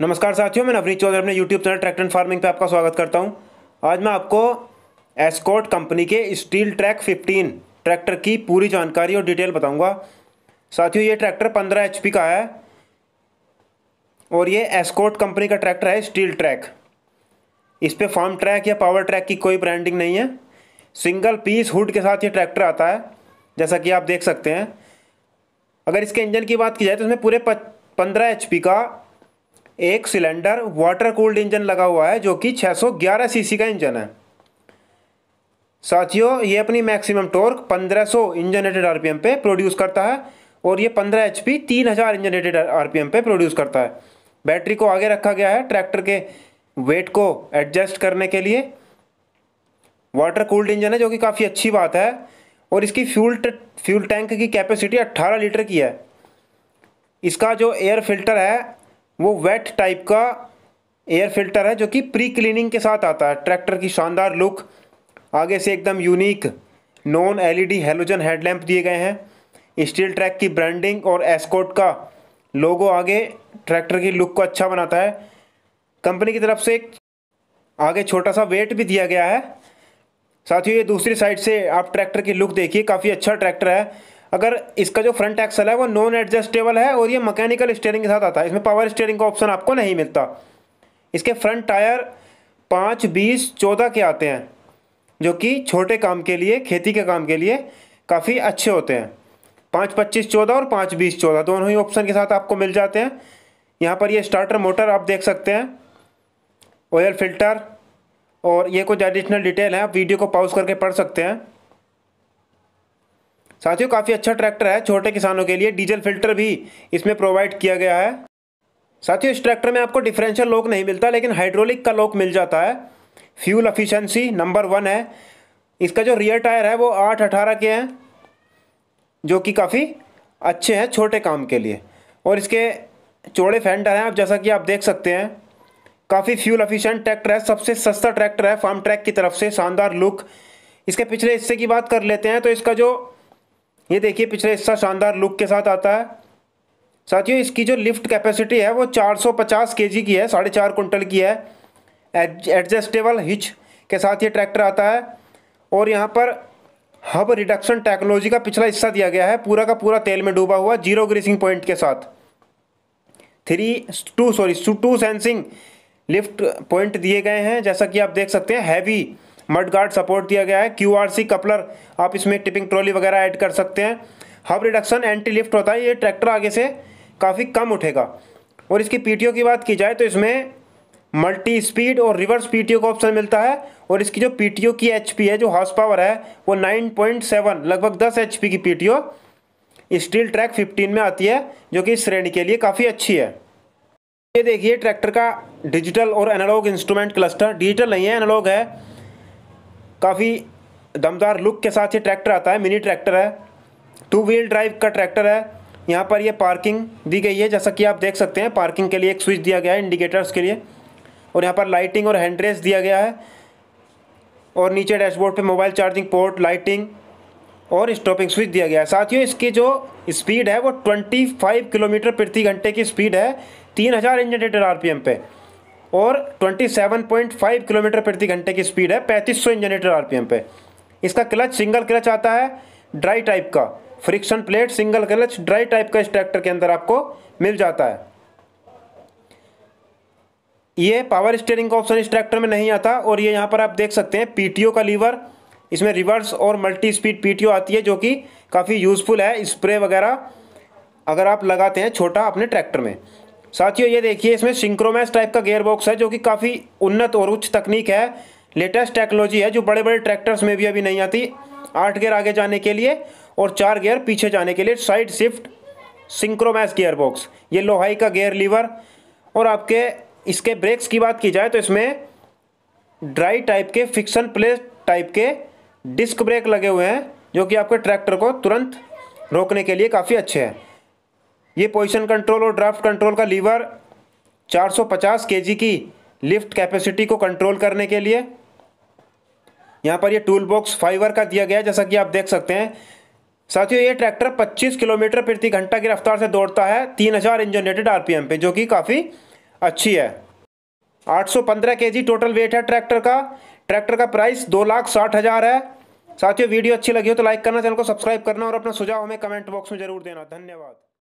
नमस्कार साथियों मैं नवनीत चौधरी अपने यूट्यूब चैनल ट्रैक्टर फार्मिंग पे आपका स्वागत करता हूं आज मैं आपको एस्कोर्ट कंपनी के स्टील ट्रैक 15 ट्रैक्टर की पूरी जानकारी और डिटेल बताऊंगा साथियों ये ट्रैक्टर 15 एच का है और ये एस्कोर्ट कंपनी का ट्रैक्टर है स्टील ट्रैक इस पर फार्म ट्रैक या पावर ट्रैक की कोई ब्रांडिंग नहीं है सिंगल पीस हुड के साथ ये ट्रैक्टर आता है जैसा कि आप देख सकते हैं अगर इसके इंजन की बात की जाए तो इसमें पूरे पंद्रह एच का एक सिलेंडर वाटर कूल्ड इंजन लगा हुआ है जो कि 611 सीसी का इंजन है साथियों ये अपनी maximum torque 1500 engine rated R पे प्रोड्यूस करता है और ये 15 एचपी 3000 इंजन रेटेड आर पे प्रोड्यूस करता है बैटरी को आगे रखा गया है ट्रैक्टर के वेट को एडजस्ट करने के लिए वाटर कूल्ड इंजन है जो कि काफ़ी अच्छी बात है और इसकी फ्यूल फ्यूल टैंक की कैपेसिटी अट्ठारह लीटर की है इसका जो एयर फिल्टर है वो वेट टाइप का एयर फिल्टर है जो कि प्री क्लीनिंग के साथ आता है ट्रैक्टर की शानदार लुक आगे से एकदम unique non LED halogen headlamp दिए गए हैं स्टील ट्रैक की ब्रांडिंग और एस्कोट का लोगो आगे ट्रैक्टर की लुक को अच्छा बनाता है कंपनी की तरफ से एक आगे छोटा सा वेट भी दिया गया है ही ये दूसरी साइड से आप ट्रैक्टर की लुक देखिए काफ़ी अच्छा ट्रैक्टर है अगर इसका जो फ्रंट एक्सल है वो नॉन एडजस्टेबल है और ये मैकेनिकल स्टेयरिंग के साथ आता है इसमें पावर स्टेयरिंग का ऑप्शन आपको नहीं मिलता इसके फ्रंट टायर पाँच बीस चौदह के आते हैं जो कि छोटे काम के लिए खेती के काम के लिए काफ़ी अच्छे होते हैं पाँच पच्चीस चौदह और पाँच बीस चौदह दोनों ही ऑप्शन के साथ आपको मिल जाते हैं यहाँ पर ये स्टार्टर मोटर आप देख सकते हैं ऑयल फिल्टर और ये कुछ एडिशनल डिटेल हैं आप वीडियो को पॉज करके पढ़ सकते हैं साथियों काफ़ी अच्छा ट्रैक्टर है छोटे किसानों के लिए डीजल फिल्टर भी इसमें प्रोवाइड किया गया है साथियों इस ट्रैक्टर में आपको डिफरेंशियल लॉक नहीं मिलता लेकिन हाइड्रोलिक का लॉक मिल जाता है फ्यूल एफिशिएंसी नंबर वन है इसका जो रियर टायर है वो आठ अठारह के हैं जो कि काफ़ी अच्छे हैं छोटे काम के लिए और इसके चौड़े फेंडर हैं आप जैसा कि आप देख सकते हैं काफ़ी फ्यूल अफिशेंट ट्रैक्टर है सबसे सस्ता ट्रैक्टर है फार्म ट्रैक की तरफ से शानदार लुक इसके पिछले हिस्से की बात कर लेते हैं तो इसका जो ये देखिए पिछला हिस्सा शानदार लुक के साथ आता है साथियों इसकी जो लिफ्ट कैपेसिटी है वो 450 केजी की है साढ़े चार कुंटल की है एडजस्टेबल हिच के साथ ये ट्रैक्टर आता है और यहाँ पर हब रिडक्शन टेक्नोलॉजी का पिछला हिस्सा दिया गया है पूरा का पूरा तेल में डूबा हुआ जीरो ग्रीसिंग पॉइंट के साथ three two sorry two sensing lift point दिए गए हैं जैसा कि आप देख सकते हैं हैवी मड गार्ड सपोर्ट दिया गया है क्यू आर सी कपलर आप इसमें टिपिंग ट्रॉली वगैरह ऐड कर सकते हैं हब रिडक्शन एंटी लिफ्ट होता है ये ट्रैक्टर आगे से काफ़ी कम उठेगा और इसकी पीटीओ की बात की जाए तो इसमें मल्टी स्पीड और रिवर्स पीटीओ का ऑप्शन मिलता है और इसकी जो पीटीओ की एचपी है जो हॉर्स पावर है वो 9.7 लगभग 10 एचपी की पीटीओ स्टील ट्रैक 15 में आती है जो कि इस श्रेणी के लिए काफ़ी अच्छी है ये देखिए ट्रैक्टर का डिजिटल और एनालॉग इंस्ट्रूमेंट क्लस्टर डिजिटल नहीं है एनालॉग है काफ़ी दमदार लुक के साथ ये ट्रैक्टर आता है मिनी ट्रैक्टर है टू व्हील ड्राइव का ट्रैक्टर है यहाँ पर ये पार्किंग दी गई है जैसा कि आप देख सकते हैं पार्किंग के लिए एक स्विच दिया गया है इंडिकेटर्स के लिए और यहाँ पर लाइटिंग और हैंड्रेस दिया गया है और नीचे डैशबोर्ड पे मोबाइल चार्जिंग पोर्ट लाइटिंग और स्टॉपिंग स्विच दिया गया है साथियों इसकी जो स्पीड है वो 25 किलोमीटर प्रति घंटे की स्पीड है 3000 इंजन रेटेड आर पे और 27.5 किलोमीटर प्रति घंटे की स्पीड है 3500 आर पी एम पे इसका क्लच सिंगल क्लच आता है ड्राई टाइप का friction plate single clutch dry type का इस ट्रैक्टर के अंदर आपको मिल जाता है ये पावर स्टेयरिंग का ऑप्शन इस ट्रैक्टर में नहीं आता और ये यहाँ पर आप देख सकते हैं ओ का लीवर इसमें रिवर्स और मल्टी स्पीड ओ आती है जो कि काफ़ी यूज़फुल है स्प्रे वगैरह अगर आप लगाते हैं छोटा अपने ट्रैक्टर में साथियों ये देखिए इसमें सिंक्रोमैस टाइप का गेयर बॉक्स है जो कि काफ़ी उन्नत और उच्च तकनीक है लेटेस्ट टेक्नोलॉजी है जो बड़े बड़े ट्रैक्टर्स में भी अभी नहीं आती आठ गेयर आगे जाने के लिए और चार गेयर पीछे जाने के लिए side shift synchromesh gear box ये लोहाई का गेयर लीवर और आपके इसके ब्रेक्स की बात की जाए तो इसमें ड्राई टाइप के फिक्सन प्लेस टाइप के डिस्क ब्रेक लगे हुए हैं जो कि आपके ट्रैक्टर को तुरंत रोकने के लिए काफ़ी अच्छे हैं ये पोजिशन कंट्रोल और ड्राफ्ट कंट्रोल का लीवर 450 केजी की लिफ्ट कैपेसिटी को कंट्रोल करने के लिए यहाँ पर ये टूल बॉक्स फाइवर का दिया गया है जैसा कि आप देख सकते हैं साथियों ये ट्रैक्टर 25 किलोमीटर प्रति घंटा की रफ्तार से दौड़ता है 3000 हजार रेटेड आरपीएम पे जो कि काफ़ी अच्छी है 815 सौ टोटल वेट है ट्रैक्टर का ट्रैक्टर का प्राइस दो लाख साठ हज़ार है साथियों वीडियो अच्छी लगी हो तो लाइक करना चैनल को सब्सक्राइब करना और अपना सुझाव हमें कमेंट बॉक्स में जरूर देना धन्यवाद